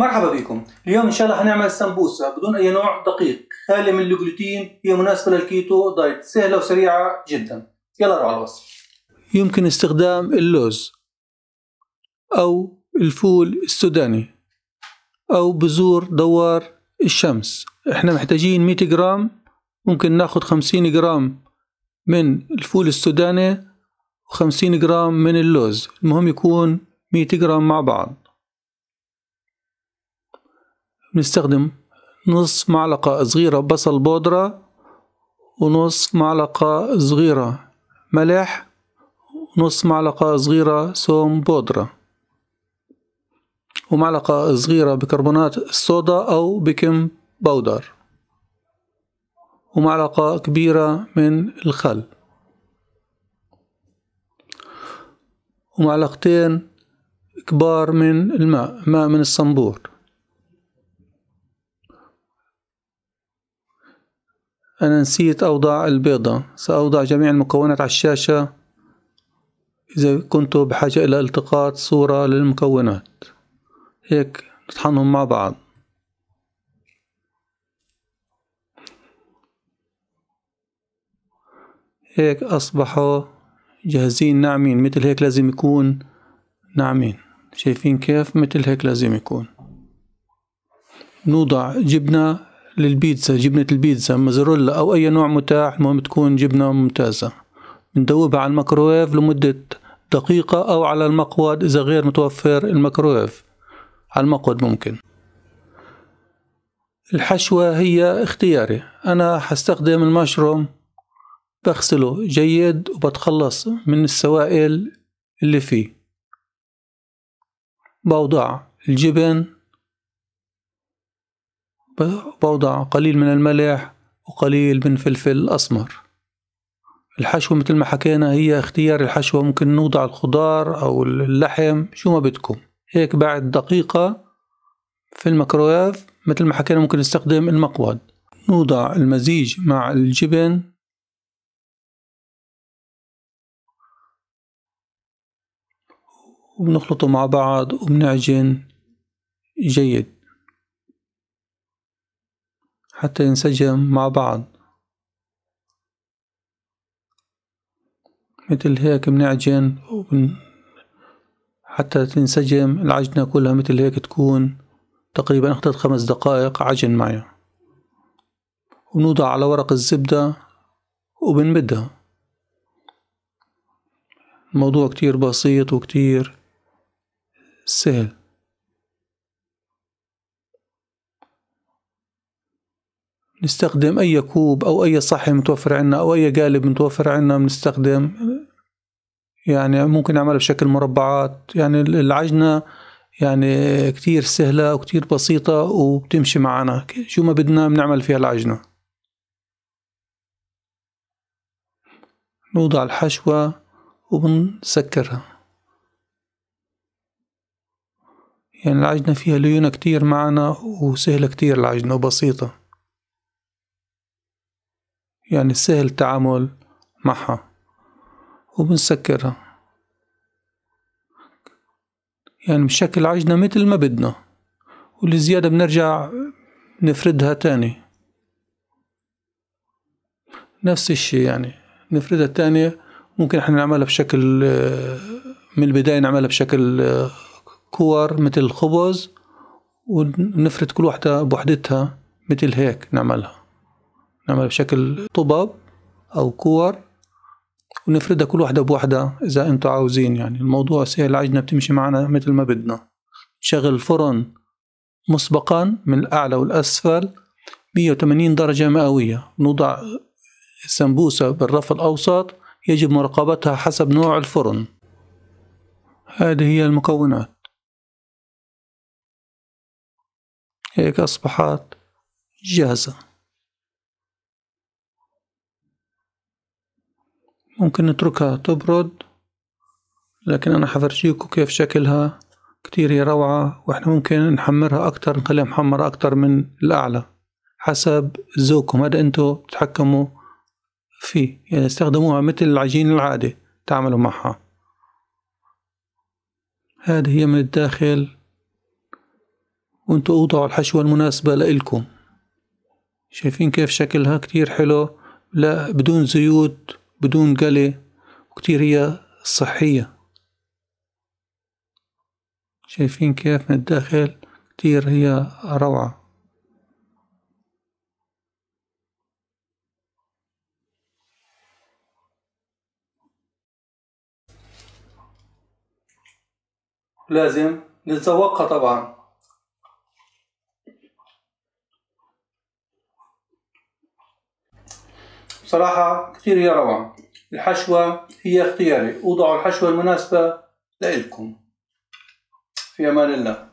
مرحبا بكم اليوم ان شاء الله هنعمل سمبوسه بدون اي نوع دقيق خالي من الجلوتين هي مناسبه للكيتو دايت سهله وسريعه جدا يلا نروح على الوصف يمكن استخدام اللوز او الفول السوداني او بذور دوار الشمس احنا محتاجين 100 جرام ممكن ناخد 50 جرام من الفول السوداني و50 جرام من اللوز المهم يكون 100 جرام مع بعض بنستخدم نص معلقة صغيرة بصل بودرة ونص معلقة صغيرة ملح ونص معلقة صغيرة سوم بودرة ومعلقة صغيرة بكربونات الصودا أو بيكم باودر ومعلقة كبيرة من الخل ومعلقتين كبار من الماء ماء من الصنبور أنا نسيت أوضع البيضة سأوضع جميع المكونات على الشاشة إذا كنت بحاجة إلى التقاط صورة للمكونات هيك نطحنهم مع بعض هيك أصبحوا جاهزين ناعمين مثل هيك لازم يكون ناعمين شايفين كيف مثل هيك لازم يكون نوضع جبنة للبيتزا جبنة البيتزا موزاريلا أو أي نوع متاح المهم تكون جبنة ممتازة بندوبها على الميكروويف لمدة دقيقة أو على المقود إذا غير متوفر الميكروويف على المقود ممكن الحشوة هي اختياري أنا هستخدم المشروم بغسله جيد وبتخلص من السوائل اللي فيه بوضع الجبن بوضع قليل من الملح وقليل من فلفل أسمر الحشوة مثل ما حكينا هي اختيار الحشوة ممكن نوضع الخضار أو اللحم شو ما بدكم هيك بعد دقيقة في الميكرويف مثل ما حكينا ممكن نستخدم المقود نوضع المزيج مع الجبن وبنخلطه مع بعض وبنعجن جيد حتى ينسجم مع بعض مثل هيك بنعجن وبن حتى تنسجم العجنة كلها مثل هيك تكون تقريبا أخذت خمس دقائق عجن معي ونوضع على ورق الزبدة وبنمدها الموضوع كتير بسيط وكتير سهل نستخدم أي كوب أو أي صحن متوفر عندنا أو أي قالب متوفر عندنا بنستخدم يعني ممكن نعملها بشكل مربعات يعني العجنة يعني كتير سهلة وكتير بسيطة وبتمشي معنا شو ما بدنا بنعمل فيها العجنة نوضع الحشوة وبنسكرها يعني العجنة فيها ليونة كتير معنا وسهلة كتير العجنة وبسيطة يعني سهل التعامل معها وبنسكرها يعني بشكل عجنة مثل ما بدنا والزيادة بنرجع نفردها تاني نفس الشي يعني نفردها تاني ممكن احنا نعملها بشكل من البداية نعملها بشكل كور مثل الخبز ونفرد كل واحدة بوحدتها مثل هيك نعملها نعملها بشكل طبب أو كور ونفردها كل واحدة بوحدة إذا انتم عاوزين يعني الموضوع سهل العجنة بتمشي معنا مثل ما بدنا نشغل الفرن مسبقا من الأعلى والأسفل 180 درجة مئوية نوضع السمبوسة بالرف الأوسط يجب مراقبتها حسب نوع الفرن هذه هي المكونات هيك أصبحت جاهزة ممكن نتركها تبرد لكن أنا حفرجيكو كيف شكلها كتير هي روعة وإحنا ممكن نحمرها أكتر نخليها محمرة أكتر من الأعلى حسب ذوقكم هذا انتو تتحكموا فيه يعني استخدموها مثل العجين العادي تعملوا معها هذه هي من الداخل وانتو اوضعوا الحشوة المناسبة لإلكم شايفين كيف شكلها كتير حلو لا بدون زيوت بدون قلي وكتير هي صحية شايفين كيف من الداخل كتير هي روعة لازم نتذوقها طبعا بصراحة كثير يا روعة الحشوة هي اختياري وضعوا الحشوة المناسبة لإلكم في أمان الله